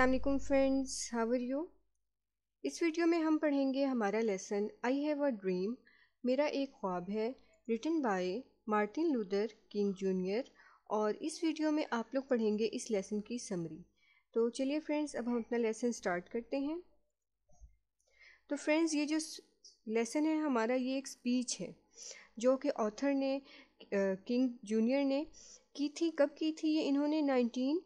अस्सलाम friends how are you इस video में हम पढ़ेंगे हमारा lesson I have a dream मेरा एक ख्वाब है written by Martin Luther King Junior और इस वीडियो में आप लोग पढ़ेंगे इस लेसन की समरी तो चलिए फ्रेंड्स अब हम अपना लेसन स्टार्ट करते हैं तो फ्रेंड्स ये जो लेसन है हमारा ये एक स्पीच है जो कि ऑथर ने किंग जूनियर ने की थी कब की थी ये इन्होंने नाइनटीन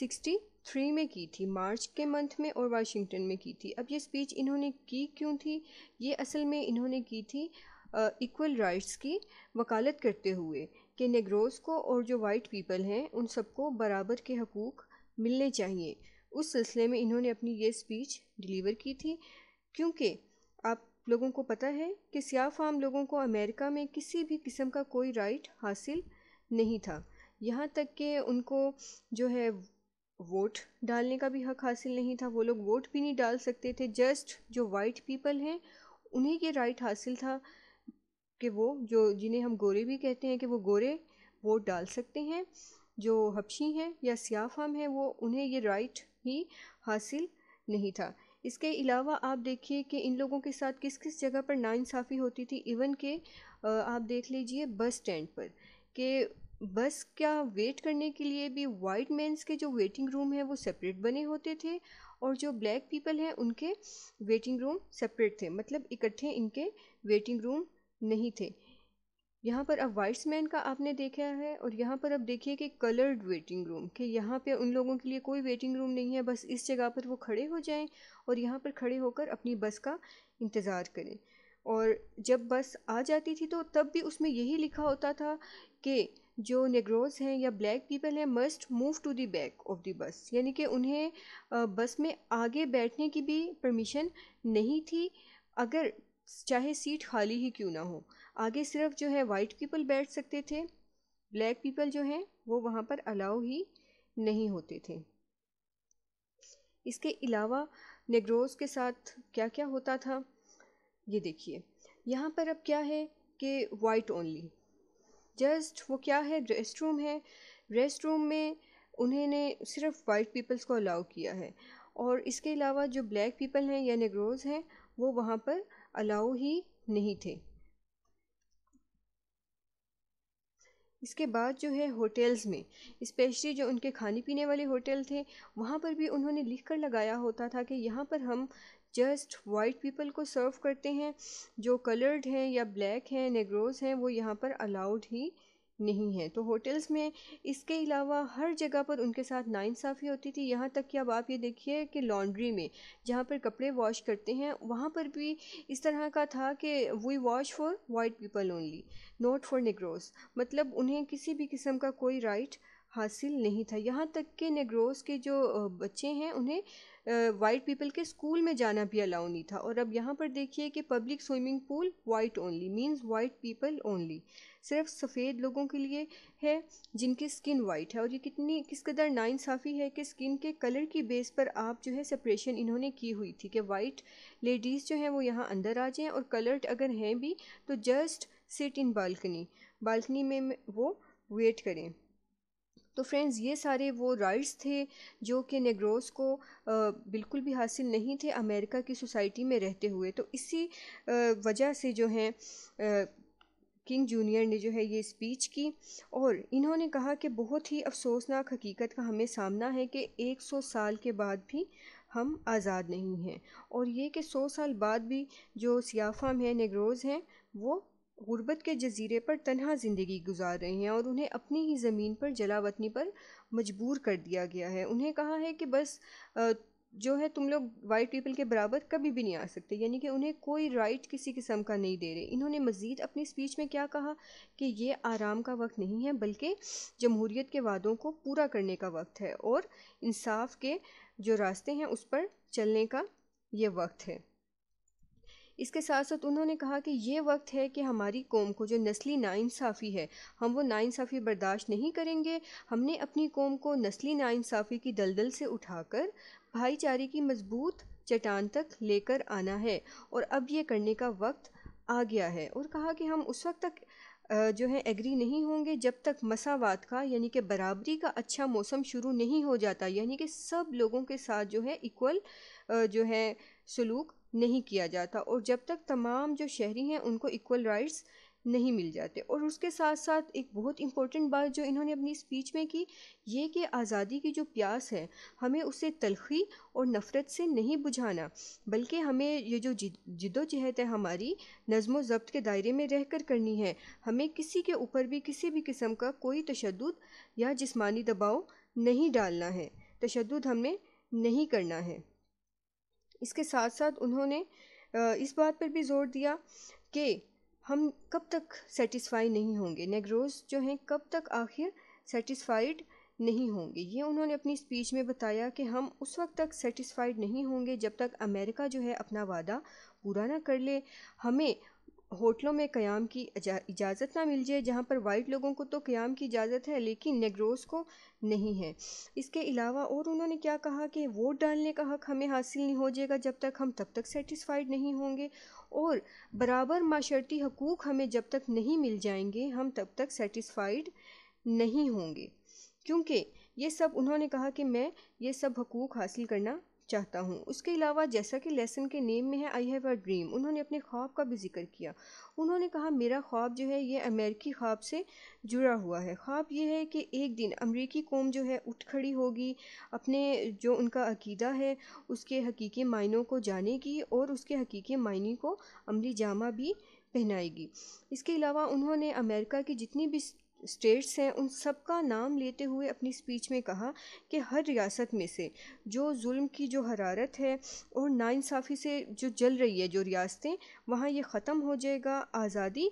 सिक्सटी थ्री में की थी मार्च के मंथ में और वाशिंगटन में की थी अब ये स्पीच इन्होंने की क्यों थी ये असल में इन्होंने की थी इक्वल राइट्स की वकालत करते हुए कि नेग्रोस को और जो वाइट पीपल हैं उन सबको बराबर के हकूक़ मिलने चाहिए उस सिलसिले में इन्होंने अपनी ये स्पीच डिलीवर की थी क्योंकि आप लोगों को पता है कि सियाफ आम लोगों को अमेरिका में किसी भी किस्म का कोई राइट हासिल नहीं था यहाँ तक कि उनको जो है वोट डालने का भी हक हासिल नहीं था वो लोग वोट भी नहीं डाल सकते थे जस्ट जो वाइट पीपल हैं उन्हें ये राइट हासिल था कि वो जो जिन्हें हम गोरे भी कहते हैं कि वो गोरे वोट डाल सकते हैं जो हबशी हैं या सियाफाम हैं वो उन्हें ये राइट ही हासिल नहीं था इसके अलावा आप देखिए कि इन लोगों के साथ किस किस जगह पर नाइंसाफ़ी होती थी इवन के आप देख लीजिए बस स्टैंड पर कि बस क्या वेट करने के लिए भी वाइट मेंस के जो वेटिंग रूम है वो सेपरेट बने होते थे और जो ब्लैक पीपल हैं उनके वेटिंग रूम सेपरेट थे मतलब इकट्ठे इनके वेटिंग रूम नहीं थे यहाँ पर अब वाइट्स मैन का आपने देखा है और यहाँ पर अब देखिए कि कलर्ड वेटिंग रूम कि यहाँ पे उन लोगों के लिए कोई वेटिंग रूम नहीं है बस इस जगह पर वो खड़े हो जाएं और यहाँ पर खड़े होकर अपनी बस का इंतज़ार करें और जब बस आ जाती थी तो तब भी उसमें यही लिखा होता था कि जो नेग्रोज हैं या ब्लैक पीपल हैं must move to the back of the bus यानी कि उन्हें बस में आगे बैठने की भी परमिशन नहीं थी अगर चाहे सीट खाली ही क्यों ना हो आगे सिर्फ जो है वाइट पीपल बैठ सकते थे ब्लैक पीपल जो हैं वो वहाँ पर अलाउ ही नहीं होते थे इसके अलावा नेग्रोज के साथ क्या क्या होता था ये देखिए यहाँ पर अब क्या है कि वाइट ओनली जस्ट वो क्या है रेस्ट रूम है रेस्ट रूम में उन्होंने सिर्फ वाइट पीपल्स को अलाउ किया है और इसके अलावा जो ब्लैक पीपल हैं या नेग्रोज़ हैं वो वहाँ पर अलाउ ही नहीं थे इसके बाद जो है होटल्स में इस्पेशली जो उनके खाने पीने वाले होटल थे वहाँ पर भी उन्होंने लिख कर लगाया होता था कि यहाँ पर हम जस्ट वाइट पीपल को सर्व करते हैं जो कलर्ड हैं या ब्लैक हैं नेग्रोज़ हैं वो यहाँ पर अलाउड ही नहीं है तो होटल्स में इसके अलावा हर जगह पर उनके साथ नाइंसाफ़ी होती थी यहाँ तक कि अब आप ये देखिए कि लॉन्ड्री में जहाँ पर कपड़े वॉश करते हैं वहाँ पर भी इस तरह का था कि we wash for white people only not for negroes मतलब उन्हें किसी भी किस्म का कोई राइट हासिल नहीं था यहाँ तक कि नेग्रोस के जो बच्चे हैं उन्हें वाइट पीपल के स्कूल में जाना भी अलाउ नहीं था और अब यहाँ पर देखिए कि public swimming pool white only means white people only सिर्फ सफ़ेद लोगों के लिए है जिनकी स्किन वाइट है और ये कितनी किस कदर नाइंसाफ़ी है कि स्किन के कलर की बेस पर आप जो है सेपरेशन इन्होंने की हुई थी कि वाइट लेडीज़ जो हैं वो यहाँ अंदर आ जाएँ और कलर्ड अगर हैं भी तो just sit in balcony balcony में वो वेट करें तो फ्रेंड्स ये सारे वो राइट्स थे जो कि नेग्रोस को बिल्कुल भी हासिल नहीं थे अमेरिका की सोसाइटी में रहते हुए तो इसी वजह से जो हैं किंग जूनियर ने जो है ये स्पीच की और इन्होंने कहा कि बहुत ही अफसोसनाक हकीकत का हमें सामना है कि 100 साल के बाद भी हम आज़ाद नहीं हैं और ये कि 100 साल बाद भी जो सियाफाम हैं नेगरोज़ हैं वो ग़ुरबत के जजीरे पर तनहा ज़िंदगी गुजार रहे हैं और उन्हें अपनी ही ज़मीन पर जलावतनी पर मजबूर कर दिया गया है उन्हें कहा है कि बस जो है तुम लोग वाइट पीपल के बराबर कभी भी नहीं आ सकते यानी कि उन्हें कोई राइट किसी किस्म का नहीं दे रहे इन्होंने मज़ीद अपनी स्पीच में क्या कहा कि ये आराम का वक्त नहीं है बल्कि जमहूरीत के वादों को पूरा करने का वक्त है और इंसाफ के जो रास्ते हैं उस पर चलने का ये वक्त है इसके साथ साथ उन्होंने कहा कि ये वक्त है कि हमारी कौम को जो नस्ली नाानसाफ़ी है हम वो नासाफी बर्दाश्त नहीं करेंगे हमने अपनी कौम को नस्ली नासाफ़ी की दलदल से उठाकर भाईचारे की मजबूत चट्टान तक लेकर आना है और अब ये करने का वक्त आ गया है और कहा कि हम उस वक्त तक जो है एग्री नहीं होंगे जब तक मसावात का यानी कि बराबरी का अच्छा मौसम शुरू नहीं हो जाता यानी कि सब लोगों के साथ जो है इक्वल जो है सलूक नहीं किया जाता और जब तक तमाम जो शहरी हैं उनको इक्वल राइट्स नहीं मिल जाते और उसके साथ साथ एक बहुत इम्पोर्टेंट बात जो इन्होंने अपनी स्पीच में की ये कि आज़ादी की जो प्यास है हमें उसे तलखी और नफ़रत से नहीं बुझाना बल्कि हमें ये जो जिदोजहद है हमारी नज़म ज़ब्त के दायरे में रह कर करनी है हमें किसी के ऊपर भी किसी भी किस्म का कोई तशद या जिसमानी दबाव नहीं डालना है तशद हमें नहीं करना है इसके साथ साथ उन्होंने इस बात पर भी जोर दिया कि हम कब तक सेटिस्फाई नहीं होंगे नेगरोज जो हैं कब तक आखिर सेटिस्फाइड नहीं होंगे ये उन्होंने अपनी स्पीच में बताया कि हम उस वक्त तक सेटिस्फाइड नहीं होंगे जब तक अमेरिका जो है अपना वादा पूरा ना कर ले हमें होटलों में क़याम की इजाज़त ना मिल जाए जहाँ पर वाइट लोगों को तो क़याम की इजाज़त है लेकिन नेगरोस को नहीं है इसके अलावा और उन्होंने क्या कहा कि वोट डालने का हक़ हमें हासिल नहीं हो जाएगा जब तक हम तब तक सेटिस्फाइड नहीं होंगे और बराबर माशर्ती हकूक़ हमें जब तक नहीं मिल जाएंगे हम तब तक सेटिस्फाइड नहीं होंगे क्योंकि ये सब उन्होंने कहा कि मैं ये सब हकूक़ हासिल करना चाहता हूँ उसके अलावा जैसा कि लेसन के नेम में है आई हैव अ ड्रीम उन्होंने अपने ख्वाब का भी जिक्र किया उन्होंने कहा मेरा ख्वाब जो है ये अमेरिकी ख्वाब से जुड़ा हुआ है ख्वाब ये है कि एक दिन अमेरिकी कौम जो है उठ खड़ी होगी अपने जो उनका अकीदा है उसके हकीकी मायनों को जानेगी और उसके हकीकी मायने को अमली जामा भी पहनाएगी इसके अलावा उन्होंने अमेरिका की जितनी भी स्टेट्स हैं उन सब का नाम लेते हुए अपनी स्पीच में कहा कि हर रियासत में से जो जुल्म की जो हरारत है और नाइंसाफ़ी से जो जल रही है जो रियासतें वहाँ ये ख़त्म हो जाएगा आज़ादी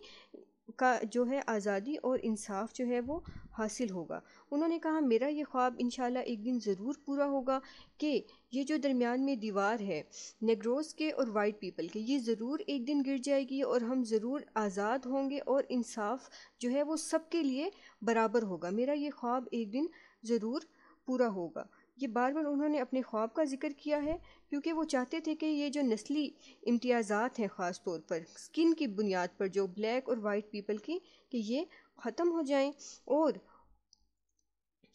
का जो है आज़ादी और इंसाफ जो है वो हासिल होगा उन्होंने कहा मेरा ये ख्वाब इन एक दिन ज़रूर पूरा होगा कि ये जो दरमियान में दीवार है नेग्रोस के और वाइट पीपल के ये ज़रूर एक दिन गिर जाएगी और हम ज़रूर आज़ाद होंगे और इंसाफ जो है वो सबके लिए बराबर होगा मेरा ये ख्वाब एक दिन ज़रूर पूरा होगा ये बार बार उन्होंने अपने ख्वाब का जिक्र किया है क्योंकि वो चाहते थे कि ये जो नस्ली इम्तियाज़ात हैं ख़ास तौर पर स्किन की बुनियाद पर जो ब्लैक और वाइट पीपल की कि ये ख़त्म हो जाएं और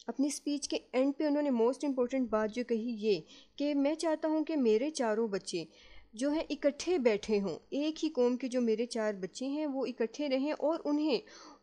अपनी स्पीच के एंड पे उन्होंने मोस्ट इम्पोर्टेंट बात जो कही ये कि मैं चाहता हूँ कि मेरे चारों बच्चे जो है इकट्ठे बैठे हों एक ही कौम के जो मेरे चार बच्चे हैं वो इकट्ठे रहें और उन्हें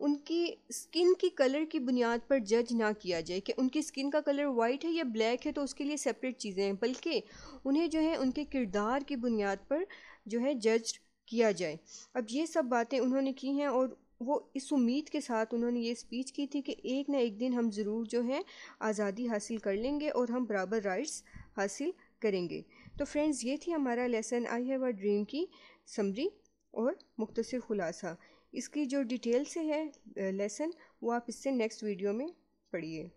उनकी स्किन की कलर की बुनियाद पर जज ना किया जाए कि उनकी स्किन का कलर वाइट है या ब्लैक है तो उसके लिए सेपरेट चीज़ें हैं बल्कि उन्हें जो है उनके किरदार की बुनियाद पर जो है जज किया जाए अब ये सब बातें उन्होंने की हैं और वो इस उम्मीद के साथ उन्होंने ये स्पीच की थी कि एक ना एक दिन हम ज़रूर जो है आज़ादी हासिल कर लेंगे और हम बराबर राइट्स हासिल करेंगे तो फ्रेंड्स ये थी हमारा lesson I have a dream की समरी और मुख्तर ख़ुलासा इसकी जो डिटेल से है लेसन वो आप इससे नेक्स्ट वीडियो में पढ़िए